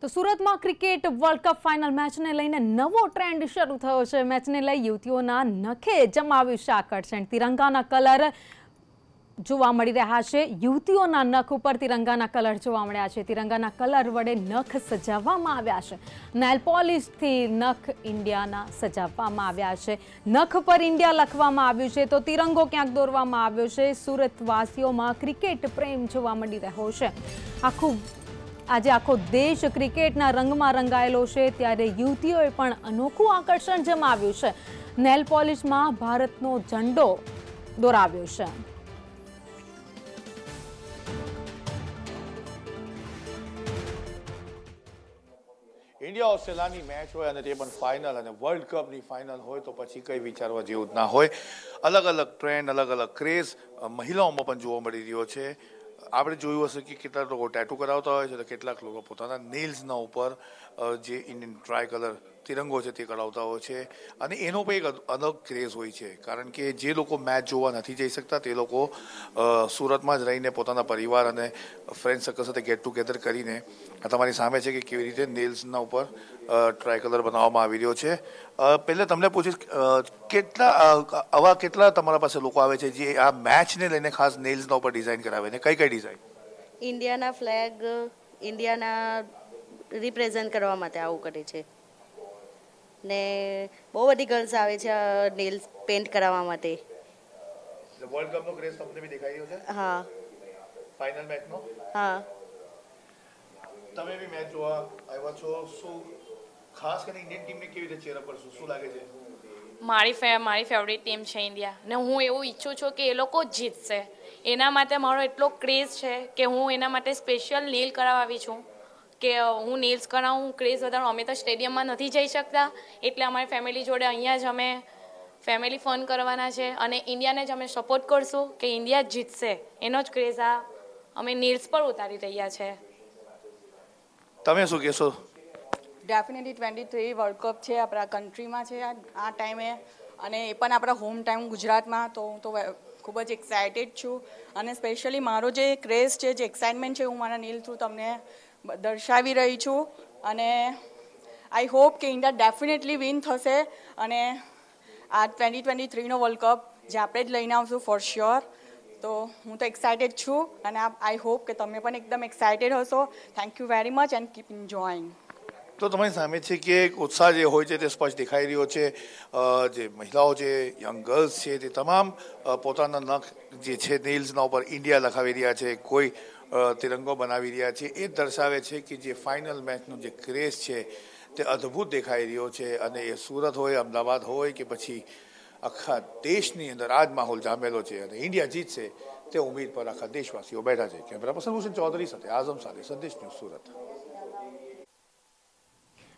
તો સુરતમાં cricket world cup final મેચને લઈને નવો ટ્રેન્ડ શરૂ થયો છે મેચને લઈ યુવતીઓના નખે જમાવ્યું છે આકર્ષણ તિરંગાના કલર જોવા મળી રહ્યા છે યુવતીઓના નખ ઉપર તિરંગાના કલર જોવા મળ્યા છે તિરંગાના કલર વડે નખ સજાવવામાં આવ્યા છે નેલ પોલિશથી નખ ઇન્ડિયાના સજાવવામાં આવ્યા છે નખ પર ઇન્ડિયા લખવામાં આવ્યું છે તો તિરંગો ક્યાંક દોરવામાં આવ્યો છે સુરતવાસીઓમાં ક્રિકેટ પ્રેમ જોવા મળી રહ્યો છે આખું આજે આખો દેશ ક્રિકેટના રંગમાં રંગાયેલો છે ત્યારે યુવતીઓએ પણ અનોખું આકર્ષણ જમાવ્યું છે નેલ પોલિશમાં ભારતનો ઝંડો દોરાવ્યો છે ઇન્ડિયા ઓસ્ટ્રેલિયાની મેચ હોય અને તે પણ ફાઇનલ અને વર્લ્ડ કપની ફાઇનલ હોય તો પછી કંઈ વિચારવા જેવું જ ના હોય અલગ અલગ ટ્રેન્ડ અલગ અલગ ક્રેઝ મહિલાઓમાં પણ જોવા મળી રહ્યો છે આપણે જોયું હશે કે કેટલાક લોકો ટેટુ કરાવતા હોય છે તો કેટલાક લોકો પોતાના નેલ્સના ઉપર જે ઇન્ડિયન ટ્રાય કલર તિરંગો છે તે કઢાવતા હોય છે અને એનો પણ એક અલગ ક્રેઝ હોય છે કારણ કે જે લોકો મેચ જોવા નથી જઈ શકતા તે લોકો સુરતમાં જ રહીને પોતાના પરિવાર અને ફ્રેન્ડ સર્કલ સાથે ગેટ ટુગેધર કરીને તમારી સામે છે કે કેવી રીતે નેલ્સના ઉપર ટ્રાય કલર બનાવવામાં આવી રહ્યો છે પહેલે તમને પૂછીશ કેટલા આવા કેટલા તમારા પાસે લોકો આવે છે જે આ મેચને લઈને ખાસ નેલ્સના ઉપર ડિઝાઇન કરાવે ને કઈ કઈ ડિઝાઇન ઇન્ડિયાના ફ્લેગ ઇન્ડિયાના રિપ્રેઝન્ટ કરવા માટે આવું કરે છે ને બહુ બધી ગર્લ્સ આવે છે નેલ્સ પેન્ટ કરાવવા માટે વર્લ્ડ કપનો ક્રેઝ તમને બી દેખાઈ રહ્યો છે હા ફાઇનલ મેચનો હા તમે બી મેચ જોવા આવ્યા છો શું ખાસ કરીને ઇન્ડિયન ટીમને કેવી રીતે ચેર કરશો શું લાગે છે મારી ફે મારી ફેવરિટ ટીમ છે ઇન્ડિયા ને હું એવું ઈચ્છું છું કે એ લોકો જીતશે એના માટે મારો એટલો ક્રેઝ છે કે હું એના માટે સ્પેશિયલ નીલ કરાવવા આવી છું કે હું નેલ્સ કરાવું ક્રેઝ વધારું અમે તો સ્ટેડિયમમાં નથી જઈ શકતા એટલે અમારી ફેમિલી જોડે અહીંયા જ અમે ફેમિલી ફન કરવાના છે અને ઇન્ડિયાને જ અમે સપોર્ટ કરશું કે ઇન્ડિયા જ જીતશે એનો જ ક્રેઝ આ અમે નેલ્સ પર ઉતારી રહ્યા છે તમે શું કહેશો definitely twenty three world cup છે આપણા કન્ટ્રીમાં છે આ ટાઈમે અને એ પણ આપણા હોમ ટાઈમ ગુજરાતમાં તો હું તો ખૂબ જ એક્સાઇટેડ છું અને સ્પેશિયલી મારો જે ક્રેઝ છે જે એક્સાઇટમેન્ટ છે હું મારા નીલ થ્રુ તમને દર્શાવી રહી છું અને આઈ હોપ કે ઇન્ડિયા ડેફિનેટલી વિન થશે અને આ ટ્વેન્ટી ટ્વેન્ટી થ્રીનો વર્લ્ડ કપ જે આપણે જ લઈને આવશું ફોર શ્યોર તો હું તો એક્સાઇટેડ છું અને આઈ હોપ કે તમે પણ એકદમ એક્સાઇટેડ હશો thank you very much and keep enjoying તો તમારી સામે છે કે એક ઉત્સાહ જે હોય છે તે સ્પષ્ટ દેખાઈ રહ્યો છે જે મહિલાઓ છે યંગ ગર્લ્સ છે તે તમામ પોતાના નખ જે છે નેલ્સના ઉપર ઇન્ડિયા લખાવી રહ્યા છે કોઈ તિરંગો બનાવી રહ્યા છે એ દર્શાવે છે કે જે ફાઇનલ મેચનો જે ક્રેઝ છે તે અદ્ભુત દેખાઈ રહ્યો છે અને એ સુરત હોય અમદાવાદ હોય કે પછી આખા દેશની અંદર આજ માહોલ જામેલો છે અને ઇન્ડિયા જીતશે તે ઉમેદ પર આખા દેશવાસીઓ બેઠા છે કેમેરા પર્સન હુસેન ચૌધરી સાથે આઝમ સાથે સંદેશ ન્યૂઝ સુરત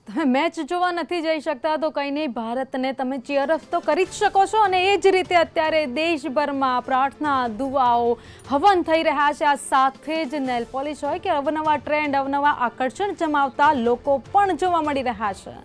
તમે મેચ જોવા નથી જઈ શકતા તો કંઈ નહીં ભારતને તમે ચીયરઅપ તો કરી જ શકો છો અને એ જ રીતે અત્યારે દેશભરમાં પ્રાર્થના દુવાઓ હવન થઈ રહ્યા છે આ સાથે જ નેલ પોલિશ હોય કે અવનવા ટ્રેન્ડ અવનવા આકર્ષણ જમાવતા લોકો પણ જોવા મળી રહ્યા છે